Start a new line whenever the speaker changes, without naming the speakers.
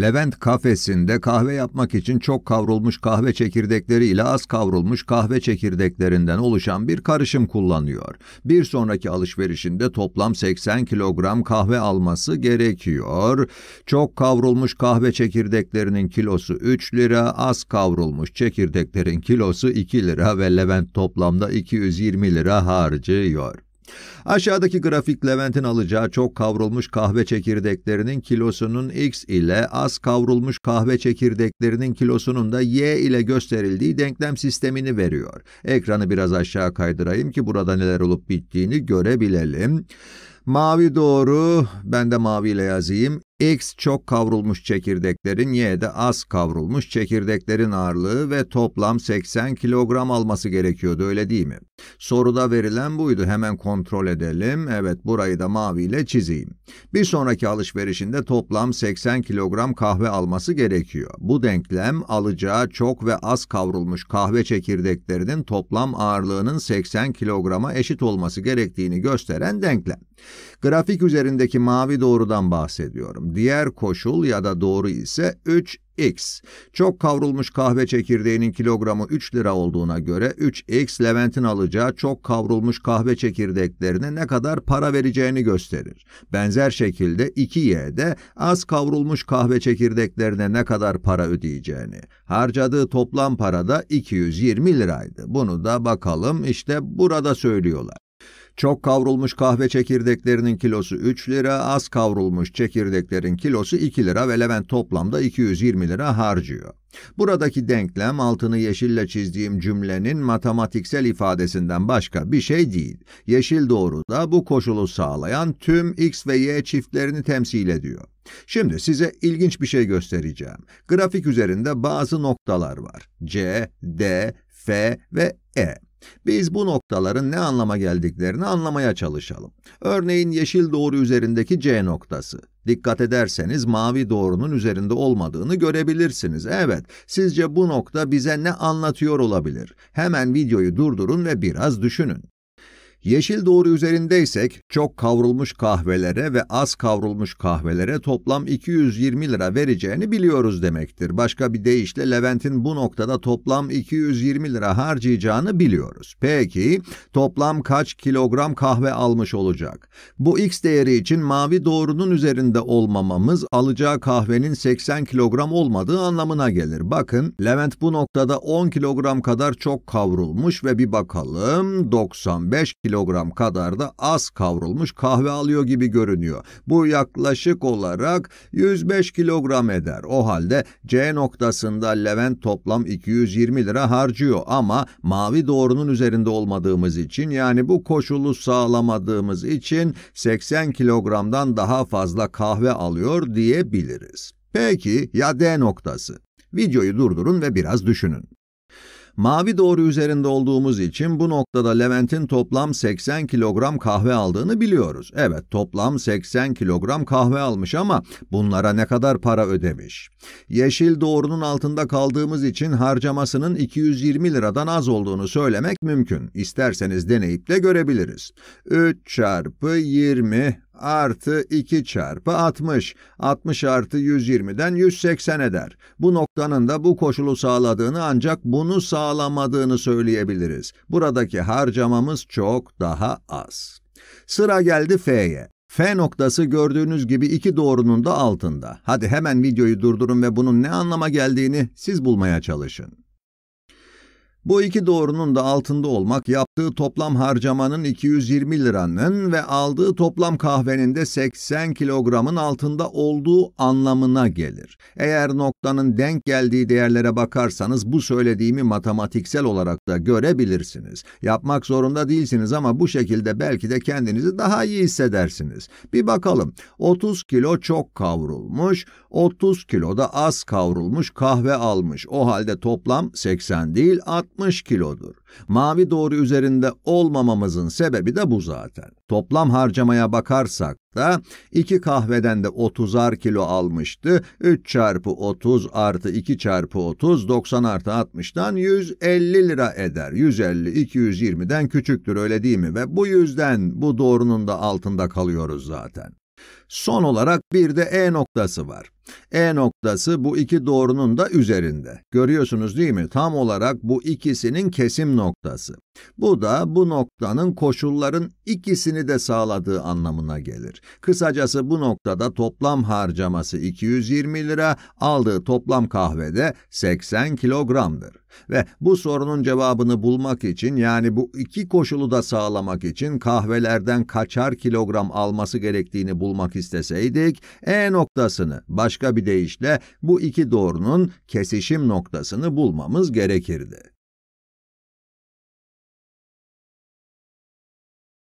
Levent kafesinde kahve yapmak için çok kavrulmuş kahve çekirdekleri ile az kavrulmuş kahve çekirdeklerinden oluşan bir karışım kullanıyor. Bir sonraki alışverişinde toplam 80 kilogram kahve alması gerekiyor. Çok kavrulmuş kahve çekirdeklerinin kilosu 3 lira, az kavrulmuş çekirdeklerin kilosu 2 lira ve Levent toplamda 220 lira harcıyor. Aşağıdaki grafik Levent'in alacağı çok kavrulmuş kahve çekirdeklerinin kilosunun X ile az kavrulmuş kahve çekirdeklerinin kilosunun da Y ile gösterildiği denklem sistemini veriyor. Ekranı biraz aşağı kaydırayım ki burada neler olup bittiğini görebilelim. Mavi doğru, ben de maviyle yazayım. X çok kavrulmuş çekirdeklerin Y'de az kavrulmuş çekirdeklerin ağırlığı ve toplam 80 kilogram alması gerekiyordu öyle değil mi? Soruda verilen buydu hemen kontrol edelim. Evet burayı da maviyle çizeyim. Bir sonraki alışverişinde toplam 80 kilogram kahve alması gerekiyor. Bu denklem alacağı çok ve az kavrulmuş kahve çekirdeklerinin toplam ağırlığının 80 kilograma eşit olması gerektiğini gösteren denklem. Grafik üzerindeki mavi doğrudan bahsediyorum. Diğer koşul ya da doğru ise 3x. Çok kavrulmuş kahve çekirdeğinin kilogramı 3 lira olduğuna göre 3x Levent'in alacağı çok kavrulmuş kahve çekirdeklerine ne kadar para vereceğini gösterir. Benzer şekilde 2 yde az kavrulmuş kahve çekirdeklerine ne kadar para ödeyeceğini. Harcadığı toplam para da 220 liraydı. Bunu da bakalım işte burada söylüyorlar. Çok kavrulmuş kahve çekirdeklerinin kilosu 3 lira, az kavrulmuş çekirdeklerin kilosu 2 lira ve Levent toplamda 220 lira harcıyor. Buradaki denklem altını yeşille çizdiğim cümlenin matematiksel ifadesinden başka bir şey değil. Yeşil doğru da bu koşulu sağlayan tüm x ve y çiftlerini temsil ediyor. Şimdi size ilginç bir şey göstereceğim. Grafik üzerinde bazı noktalar var. C, D, F ve E. Biz bu noktaların ne anlama geldiklerini anlamaya çalışalım. Örneğin yeşil doğru üzerindeki C noktası. Dikkat ederseniz mavi doğrunun üzerinde olmadığını görebilirsiniz. Evet, sizce bu nokta bize ne anlatıyor olabilir? Hemen videoyu durdurun ve biraz düşünün. Yeşil doğru üzerindeysek çok kavrulmuş kahvelere ve az kavrulmuş kahvelere toplam 220 lira vereceğini biliyoruz demektir. Başka bir deyişle Levent'in bu noktada toplam 220 lira harcayacağını biliyoruz. Peki toplam kaç kilogram kahve almış olacak? Bu x değeri için mavi doğrunun üzerinde olmamamız alacağı kahvenin 80 kilogram olmadığı anlamına gelir. Bakın Levent bu noktada 10 kilogram kadar çok kavrulmuş ve bir bakalım 95 kilogram kilogram kadar da az kavrulmuş kahve alıyor gibi görünüyor. Bu yaklaşık olarak 105 kilogram eder. O halde C noktasında Levent toplam 220 lira harcıyor ama mavi doğrunun üzerinde olmadığımız için yani bu koşulu sağlamadığımız için 80 kilogramdan daha fazla kahve alıyor diyebiliriz. Peki ya D noktası? Videoyu durdurun ve biraz düşünün. Mavi doğru üzerinde olduğumuz için bu noktada Levent'in toplam 80 kilogram kahve aldığını biliyoruz. Evet toplam 80 kilogram kahve almış ama bunlara ne kadar para ödemiş? Yeşil doğrunun altında kaldığımız için harcamasının 220 liradan az olduğunu söylemek mümkün. İsterseniz deneyip de görebiliriz. 3 çarpı 20 artı 2 çarpı 60. 60 artı 120'den 180 eder. Bu noktanın da bu koşulu sağladığını ancak bunu sağlamadığını söyleyebiliriz. Buradaki harcamamız çok daha az. Sıra geldi F'ye. F noktası gördüğünüz gibi iki doğrunun da altında. Hadi hemen videoyu durdurun ve bunun ne anlama geldiğini siz bulmaya çalışın. Bu iki doğrunun da altında olmak yaptığı toplam harcamanın 220 liranın ve aldığı toplam kahvenin de 80 kilogramın altında olduğu anlamına gelir. Eğer noktanın denk geldiği değerlere bakarsanız bu söylediğimi matematiksel olarak da görebilirsiniz. Yapmak zorunda değilsiniz ama bu şekilde belki de kendinizi daha iyi hissedersiniz. Bir bakalım 30 kilo çok kavrulmuş, 30 kilo da az kavrulmuş kahve almış. O halde toplam 80 değil 60 60 kilodur. Mavi doğru üzerinde olmamamızın sebebi de bu zaten. Toplam harcamaya bakarsak da iki kahveden de 30'ar kilo almıştı. 3 çarpı 30 artı 2 çarpı 30 90 artı 60'tan 150 lira eder. 150 220'den küçüktür öyle değil mi? Ve bu yüzden bu doğrunun da altında kalıyoruz zaten. Son olarak bir de E noktası var. E noktası bu iki doğrunun da üzerinde. Görüyorsunuz değil mi? Tam olarak bu ikisinin kesim noktası. Bu da bu noktanın koşulların ikisini de sağladığı anlamına gelir. Kısacası bu noktada toplam harcaması 220 lira, aldığı toplam kahvede 80 kilogramdır. Ve bu sorunun cevabını bulmak için yani bu iki koşulu da sağlamak için kahvelerden kaçar kilogram alması gerektiğini bulmak isteseydik E noktasını başka Başka bir deyişle bu iki doğrunun kesişim noktasını bulmamız gerekirdi.